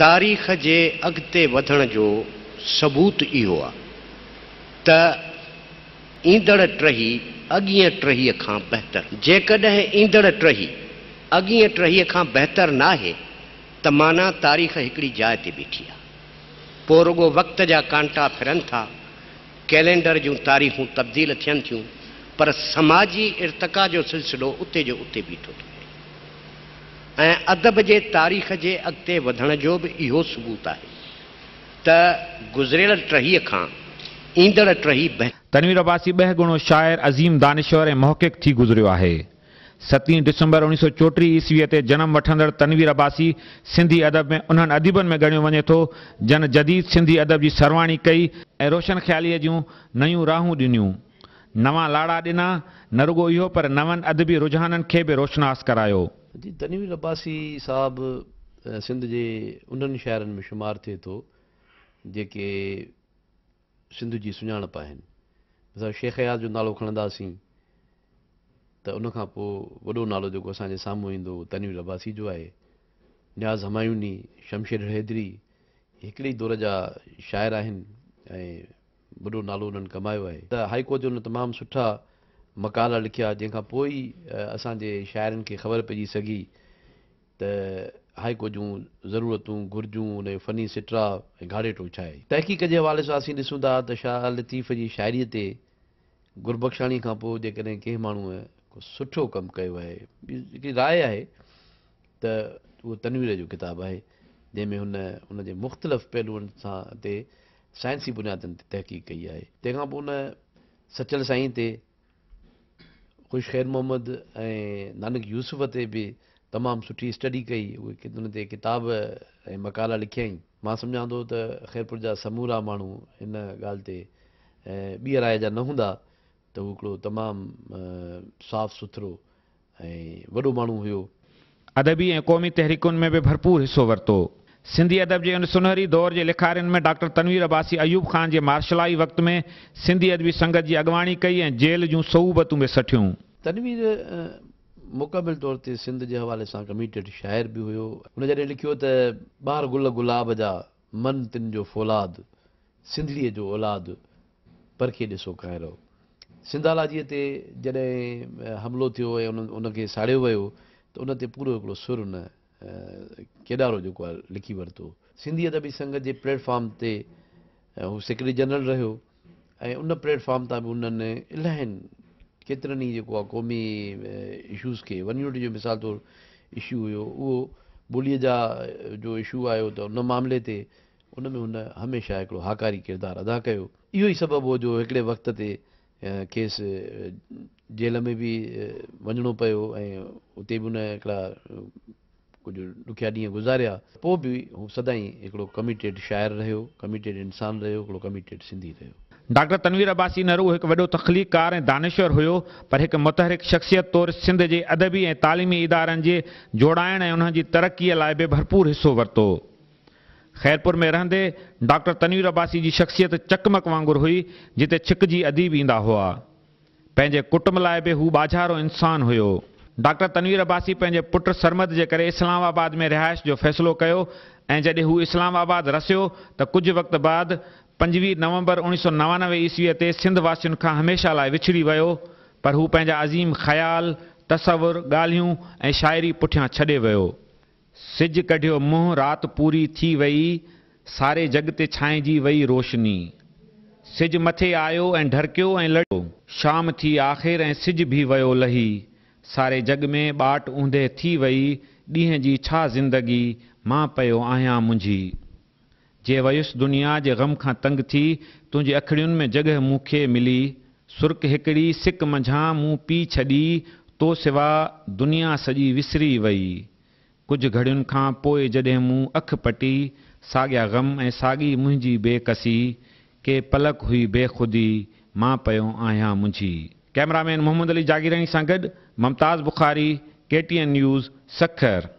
तारीख़ जे अॻिते वधण जो सबूत इहो आहे त ईंदड़ टही अॻीअ टहीअ खां बहितर जेकॾहिं ईंदड़ टही अॻीअ टहीअ खां बहितर न त माना तारीख़ हिकिड़ी जाइ ते बीठी आहे पोइ रुगो वक़्त जा कांटा फिरनि था कैलेंडर जूं तारीख़ूं तब्दील थियनि थियूं पर समाजी इर्तका जो सिलसिलो उते जो उते बीठो थो ऐं अदब जे तारीख़ जे अॻिते वधण जो बि इहो सबूत आहे त गुज़िरियल टहीअ खां ईंदड़ टही तनवीर अबासी ॿ गुणो शाइर अज़ीम दानिश्वर ऐं मोहकिक थी गुज़रियो आहे सतीं डिसंबर उणिवीह सौ चोटीह ईस्वीअ ते जनम वठंदड़ तनवीर अबासी सिंधी अदब में उन्हनि अदीबनि में ॻणियो वञे थो जन जदीद सिंधी अदब जी सरवाणी कई ऐं रोशन ख़्यालीअ जूं नयूं राहूं ॾिनियूं नवां लाड़ा ॾिना न रुगो इहो पर नवनि अदबी रुझाननि खे बि रोशनास करायो जी तनी रब्बासी साहब सिंध जे उन्हनि शाइरनि में शुमार थिए थो जेके सिंध जी सुञाणप आहिनि असां शेख शेखयात जो नालो खणंदासीं त उनखां पोइ वॾो नालो जेको असांजे साम्हूं ईंदो उहो तन्यू जो आहे न्याज़ हमायूनी शमशेर हैदरी हिकिड़े ई दौर जा शाइर आहिनि ऐं वॾो नालो उन्हनि कमायो आहे त हाईकोर्ट जो उन तमामु सुठा मकाला लिखिया जंहिंखां पोइ असांजे शाइरनि खे ख़बर पइजी सघी त हाइको जूं ज़रूरतूं घुरिजूं उनजो फ़नी सिटरा ऐं घाड़ेटूं छा आहे तहक़ीक़ जे हवाले सां असीं ॾिसूं था त शाह लतीफ़ जी शाइरीअ ते गुरबख़्शाणी खां पोइ जेकॾहिं कंहिं माण्हूअ को सुठो कमु कयो आहे हिकिड़ी राइ आहे त उहो तनवीर जो किताबु आहे जंहिंमें हुन हुनजे मुख़्तलिफ़ पहलूअनि सां ते साइंसी बुनियादनि ते तहक़ीक़ कई आहे तंहिंखां पोइ हुन सचल साईं ते ख़ैर मोहम्मद ऐं नानक यूसुफ़ ते बि तमामु सुठी स्टडी कई उहे उन ते किताब ऐं मकाला लिखियाई मां सम्झा थो त ख़ैरपुर जा समूरा माण्हू हिन ॻाल्हि ते ॿी राइ जा न हूंदा त उहो हिकिड़ो तमामु साफ़ु सुथिरो ऐं वॾो माण्हू हुयो अदबी ऐं क़ौमी तहरीकुनि में बि भरपूर हिसो वरितो सिंधी अदब के उन सुनहरी दौर के लिखारियुनि में डॉक्टर तनवीर अबासी अयूब ख़ान के मार्शलाई वक़्त में सिंधी अदबी संगत की अगवाणी कई ऐं जेल जो सहूबतूं बि सठियूं तनवीर मुकमिल तौर से सिंध जे हवाले सां कमिटेड शाइर बि हुयो हुन जॾहिं लिखियो त गुल गुलाब जा मन तिन जो फौलाद सिंधड़ी जो औलाद परखे ॾिसो काइरो सिंधालाजीअ ते जॾहिं हमिलो थियो ऐं उन उनखे साड़ियो वियो उन ते सुर हुन किदारो जेको आहे लिखी वरितो सिंधी अदबी संघ जे प्लेटफॉर्म ते उहो सेक्रेटरी जनरल रहियो ऐं उन प्लेटफॉर्म तां बि उन्हनि इलाही केतिरनि ई जेको आहे क़ौमी इशूज़ खे वन जो मिसाल तौरु इशू हुयो उहो ॿोलीअ जा जो इशू आयो त उन मामले ते उन में हुन हमेशह हिकिड़ो हाकारी किरदारु अदा कयो इहो ई सबबु जो हिकिड़े वक़्त ते केस जेल में बि वञिणो पियो ऐं उते बि उन हिकिड़ा कुझु ॾुखिया ॾींहं गुज़ारिया पोइ बि सदाई कमिटेड शाइर रहियो कमिटेड इंसानु रहियो कमिटेड सिंधी रहियो डॉक्टर तनवीर अब्बासी न रुगो हिकु वॾो तखलीक़कार ऐं पर एक मुतहरिक शख़्सियत तौर सिंध के अदबी ए तालीमी इदारनि जे जोड़ाइण ऐं उन्हनि जी तरक़ीअ भरपूर हिसो वरतो ख़ैरपुर में रहंदे डॉक्टर तनवीर अब्बासी की शख़्सियत चकमक वांगुरु हुई जिते छिक अदीब इंदा हुआ पंहिंजे कुटुंब लाइ बि हू ॿाझारो इंसानु डॉक्टर तनवीर अब्बासी पंहिंजे पुट सरमद जे करे इस्लामाबाद में रिहाइश जो फैसलो कयो ऐं जॾहिं इस्लामाबाद रसियो तो कुछ वक्त बाद पंजवी नवंबर उणिवीह सौ नवानवे ईस्वी ते सिंध वासियुनि खां हमेशह लाइ विछड़ी वो पर हू अज़ीम ख़्याल तस्वुर गाल शायरी शाइरी पुठियां छॾे वियो सिज कढ़ मुंहुं रात पूरी थी वई सारे जग ते छांइजी वई रोशनी सिज मथे आयो ऐं लड़ो शाम थी आख़िर ऐं सिज भी वो लही सारे जग में बाट ऊंधे थी वई ॾींहं जी छा ज़िंदगी मां पियो आया मुझी जे वयुस दुनिया जे ग़म खां तंग थी तुंहिंजी अखिड़ियुनि में जगह मूंखे मिली सुर्ख हिकिड़ी सिक मंझां मूं पी छॾी तो सिवा दुनिया सजी विसरी वई कुछ घड़ियुनि खां पोइ जॾहिं मूं अखि पटी साॻिया ग़म ऐं साॻी मुंहिंजी बेकसी के पलक हुई बेखुदी मां पियो आहियां मुंहिंजी कैमरामैन मोहम्मद अली जागीरनी सां गॾु मुमताज़ बुखारी एन न्यूज़ सखर